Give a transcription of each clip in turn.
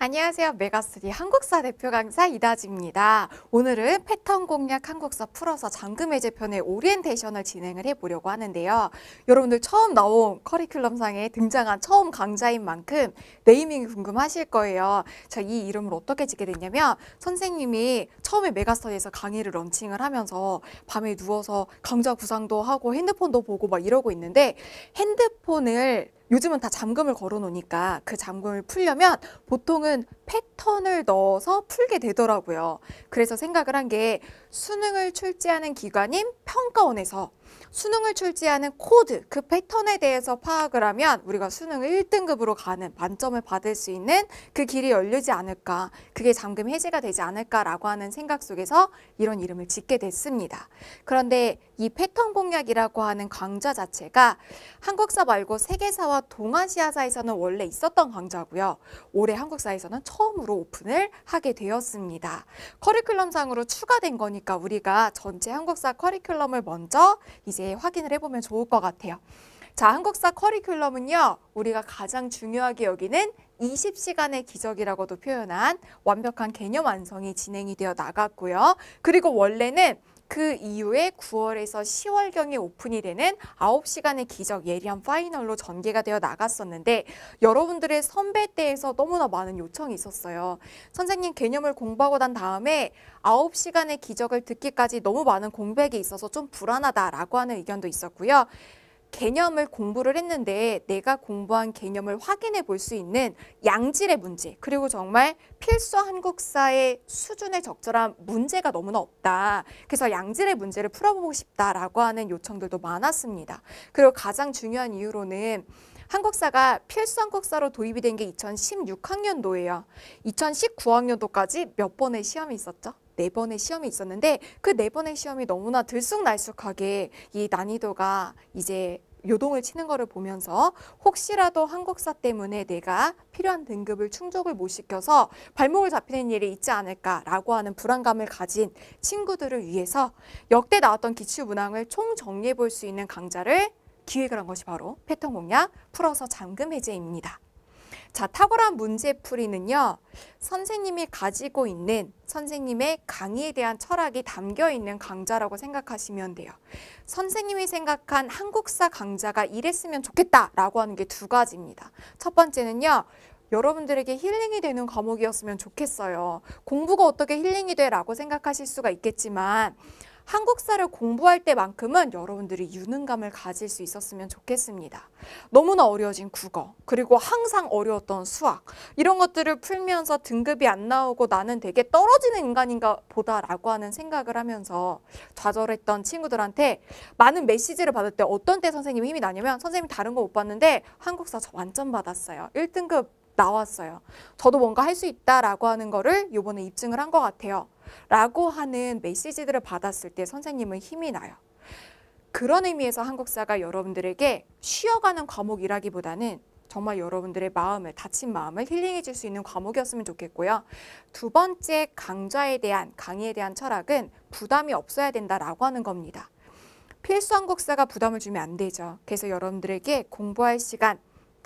안녕하세요. 메가스리 한국사 대표 강사 이다지입니다. 오늘은 패턴 공략 한국사 풀어서 잠금 해제 편의 오리엔테이션을 진행을 해보려고 하는데요. 여러분들 처음 나온 커리큘럼상에 등장한 처음 강좌인 만큼 네이밍이 궁금하실 거예요. 자, 이 이름을 어떻게 짓게 됐냐면 선생님이 처음에 메가스터디에서 강의를 런칭을 하면서 밤에 누워서 강좌 구상도 하고 핸드폰도 보고 막 이러고 있는데 핸드폰을 요즘은 다 잠금을 걸어 놓으니까 그 잠금을 풀려면 보통은 패턴을 넣어서 풀게 되더라고요. 그래서 생각을 한 게 수능을 출제하는 기관인 평가원에서 수능을 출제하는 코드, 그 패턴에 대해서 파악을 하면 우리가 수능을 1등급으로 가는 만점을 받을 수 있는 그 길이 열리지 않을까, 그게 잠금 해제가 되지 않을까라고 하는 생각 속에서 이런 이름을 짓게 됐습니다. 그런데 이 패턴 공략이라고 하는 강좌 자체가 한국사 말고 세계사와 동아시아사에서는 원래 있었던 강좌고요. 올해 한국사에서는 처음으로 오픈을 하게 되었습니다. 커리큘럼상으로 추가된 거니까 우리가 전체 한국사 커리큘럼을 먼저 이제 확인을 해보면 좋을 것 같아요. 자, 한국사 커리큘럼은요. 우리가 가장 중요하게 여기는 20시간의 기적이라고도 표현한 완벽한 개념 완성이 진행이 되어 나갔고요. 그리고 원래는 그 이후에 9월에서 10월경에 오픈이 되는 9시간의 기적 예리한 파이널로 전개가 되어 나갔었는데 여러분들의 선배 때에서 너무나 많은 요청이 있었어요. 선생님 개념을 공부하고 난 다음에 9시간의 기적을 듣기까지 너무 많은 공백이 있어서 좀 불안하다라고 하는 의견도 있었고요. 개념을 공부를 했는데 내가 공부한 개념을 확인해 볼 수 있는 양질의 문제 그리고 정말 필수 한국사의 수준에 적절한 문제가 너무나 없다. 그래서 양질의 문제를 풀어보고 싶다라고 하는 요청들도 많았습니다. 그리고 가장 중요한 이유로는 한국사가 필수 한국사로 도입이 된 게 2016학년도예요. 2019학년도까지 몇 번의 시험이 있었죠? 네 번의 시험이 있었는데 그 네 번의 시험이 너무나 들쑥날쑥하게 이 난이도가 이제 요동을 치는 거를 보면서 혹시라도 한국사 때문에 내가 필요한 등급을 충족을 못 시켜서 발목을 잡히는 일이 있지 않을까라고 하는 불안감을 가진 친구들을 위해서 역대 나왔던 기출 문항을 총 정리해 볼 수 있는 강좌를 기획을 한 것이 바로 패턴 공략 풀어서 잠금 해제입니다. 자, 탁월한 문제풀이는요. 선생님이 가지고 있는 선생님의 강의에 대한 철학이 담겨 있는 강좌라고 생각하시면 돼요. 선생님이 생각한 한국사 강좌가 이랬으면 좋겠다라고 하는 게 두 가지입니다. 첫 번째는요. 여러분들에게 힐링이 되는 과목이었으면 좋겠어요. 공부가 어떻게 힐링이 돼? 라고 생각하실 수가 있겠지만 한국사를 공부할 때만큼은 여러분들이 유능감을 가질 수 있었으면 좋겠습니다. 너무나 어려워진 국어, 그리고 항상 어려웠던 수학 이런 것들을 풀면서 등급이 안 나오고 나는 되게 떨어지는 인간인가 보다라고 하는 생각을 하면서 좌절했던 친구들한테 많은 메시지를 받을 때 어떤 때 선생님이 힘이 나냐면 선생님 다른 거 못 봤는데 한국사 저 완전 받았어요. 1등급 나왔어요. 저도 뭔가 할 수 있다라고 하는 거를 요번에 입증을 한 것 같아요. 라고 하는 메시지들을 받았을 때 선생님은 힘이 나요. 그런 의미에서 한국사가 여러분들에게 쉬어가는 과목이라기보다는 정말 여러분들의 마음을 다친 마음을 힐링해 줄 수 있는 과목이었으면 좋겠고요. 두 번째 강좌에 대한 강의에 대한 철학은 부담이 없어야 된다라고 하는 겁니다. 필수 한국사가 부담을 주면 안 되죠. 그래서 여러분들에게 공부할 시간,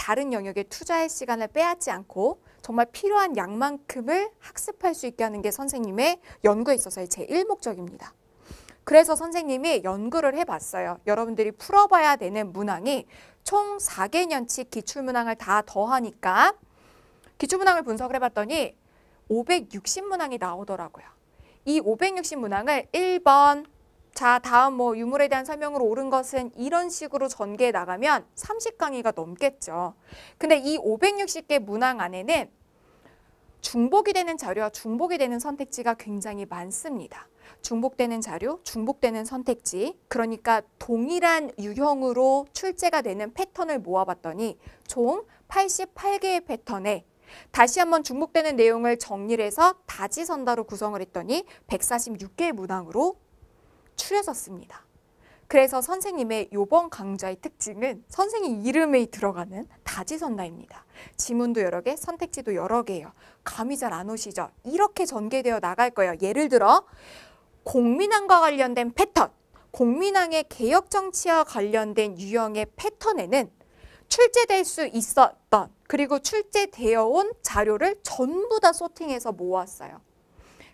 다른 영역에 투자할 시간을 빼앗지 않고 정말 필요한 양만큼을 학습할 수 있게 하는 게 선생님의 연구에 있어서의 제일목적입니다 그래서 선생님이 연구를 해봤어요. 여러분들이 풀어봐야 되는 문항이 총 4개년치 기출문항을 다 더하니까 기출문항을 분석을 해봤더니 560문항이 나오더라고요. 이 560문항을 1번, 자, 다음 뭐 유물에 대한 설명으로 옳은 것은 이런 식으로 전개해 나가면 30강의가 넘겠죠. 근데 이 560개 문항 안에는 중복이 되는 자료와 중복이 되는 선택지가 굉장히 많습니다. 중복되는 자료, 중복되는 선택지, 그러니까 동일한 유형으로 출제가 되는 패턴을 모아봤더니 총 88개의 패턴에 다시 한번 중복되는 내용을 정리해서 다지선다로 구성을 했더니 146개의 문항으로 추려졌습니다. 그래서 선생님의 요번 강좌의 특징은 선생님 이름에 들어가는 다지선다입니다. 지문도 여러 개, 선택지도 여러 개예요. 감이 잘 안 오시죠? 이렇게 전개되어 나갈 거예요. 예를 들어 공민항과 관련된 패턴, 공민항의 개혁 정치와 관련된 유형의 패턴에는 출제될 수 있었던 그리고 출제되어 온 자료를 전부 다 소팅해서 모았어요.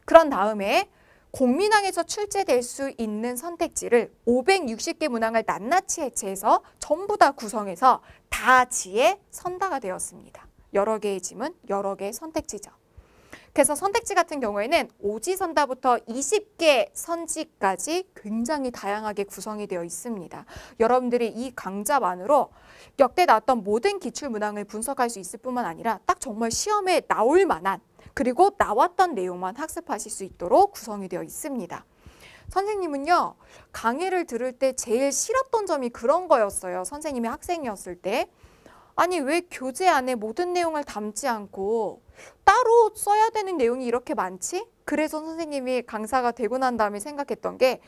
그런 다음에 공민왕에서 출제될 수 있는 선택지를 560개 문항을 낱낱이 해체해서 전부 다 구성해서 다지에 선다가 되었습니다. 여러 개의 짐은 여러 개의 선택지죠. 그래서 선택지 같은 경우에는 오지 선다부터 20개 선지까지 굉장히 다양하게 구성이 되어 있습니다. 여러분들이 이 강좌만으로 역대 나왔던 모든 기출 문항을 분석할 수 있을 뿐만 아니라 딱 정말 시험에 나올 만한 그리고 나왔던 내용만 학습하실 수 있도록 구성이 되어 있습니다. 선생님은요. 강의를 들을 때 제일 싫었던 점이 그런 거였어요. 선생님이 학생이었을 때. 아니 왜 교재 안에 모든 내용을 담지 않고 따로 써야 되는 내용이 이렇게 많지? 그래서 선생님이 강사가 되고 난 다음에 생각했던 게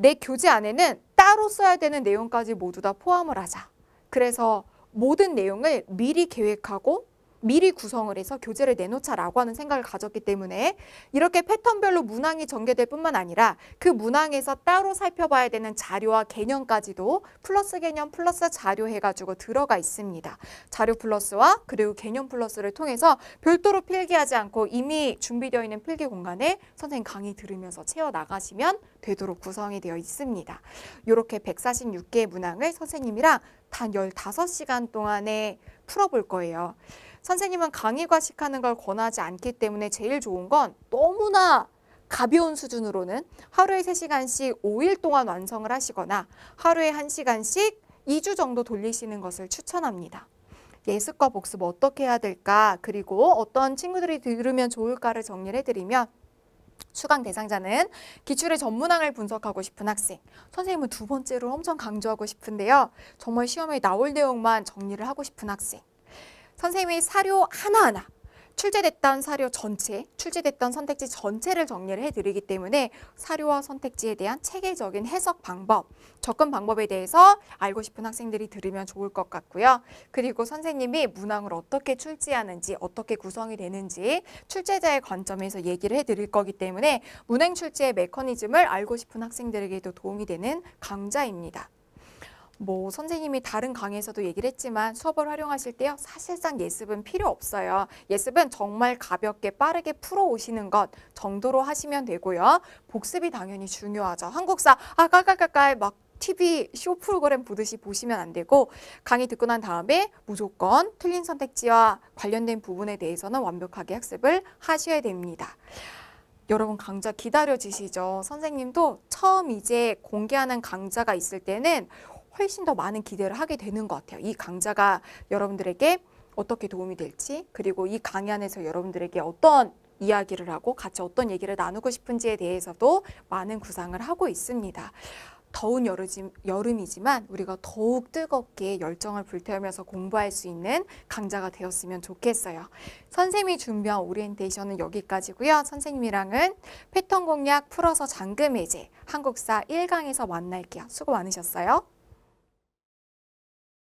내 교재 안에는 따로 써야 되는 내용까지 모두 다 포함을 하자. 그래서 모든 내용을 미리 계획하고 미리 구성을 해서 교재를 내놓자라고 하는 생각을 가졌기 때문에 이렇게 패턴별로 문항이 전개될 뿐만 아니라 그 문항에서 따로 살펴봐야 되는 자료와 개념까지도 플러스 개념 플러스 자료 해가지고 들어가 있습니다. 자료 플러스와 그리고 개념 플러스를 통해서 별도로 필기하지 않고 이미 준비되어 있는 필기 공간에 선생님 강의 들으면서 채워나가시면 되도록 구성이 되어 있습니다. 이렇게 146개의 문항을 선생님이랑 단 15시간 동안에 풀어볼 거예요. 선생님은 강의 과식하는 걸 권하지 않기 때문에 제일 좋은 건 너무나 가벼운 수준으로는 하루에 세시간씩 5일 동안 완성을 하시거나 하루에 한시간씩 2주 정도 돌리시는 것을 추천합니다. 예습과 복습 어떻게 해야 될까 그리고 어떤 친구들이 들으면 좋을까를 정리를 해드리면 수강 대상자는 기출의 전문항을 분석하고 싶은 학생, 선생님은 두 번째로 엄청 강조하고 싶은데요. 정말 시험에 나올 내용만 정리를 하고 싶은 학생, 선생님이 사료 하나하나 출제됐던 사료 전체, 출제됐던 선택지 전체를 정리를 해드리기 때문에 사료와 선택지에 대한 체계적인 해석 방법, 접근 방법에 대해서 알고 싶은 학생들이 들으면 좋을 것 같고요. 그리고 선생님이 문항을 어떻게 출제하는지, 어떻게 구성이 되는지 출제자의 관점에서 얘기를 해드릴 거기 때문에 문행 출제의 메커니즘을 알고 싶은 학생들에게도 도움이 되는 강좌입니다. 뭐 선생님이 다른 강의에서도 얘기를 했지만 수업을 활용하실 때요. 사실상 예습은 필요 없어요. 예습은 정말 가볍게 빠르게 풀어오시는 것 정도로 하시면 되고요. 복습이 당연히 중요하죠. 한국사 아깔까깔까막 TV 쇼 프로그램 보듯이 보시면 안 되고 강의 듣고 난 다음에 무조건 틀린 선택지와 관련된 부분에 대해서는 완벽하게 학습을 하셔야 됩니다. 여러분 강좌 기다려지시죠? 선생님도 처음 이제 공개하는 강좌가 있을 때는 훨씬 더 많은 기대를 하게 되는 것 같아요. 이 강좌가 여러분들에게 어떻게 도움이 될지 그리고 이 강의 안에서 여러분들에게 어떤 이야기를 하고 같이 어떤 얘기를 나누고 싶은지에 대해서도 많은 구상을 하고 있습니다. 더운 여름이지만 우리가 더욱 뜨겁게 열정을 불태우면서 공부할 수 있는 강좌가 되었으면 좋겠어요. 선생님이 준비한 오리엔테이션은 여기까지고요. 선생님이랑은 패턴 공략 풀어서 잠금 해제 한국사 1강에서 만날게요. 수고 많으셨어요.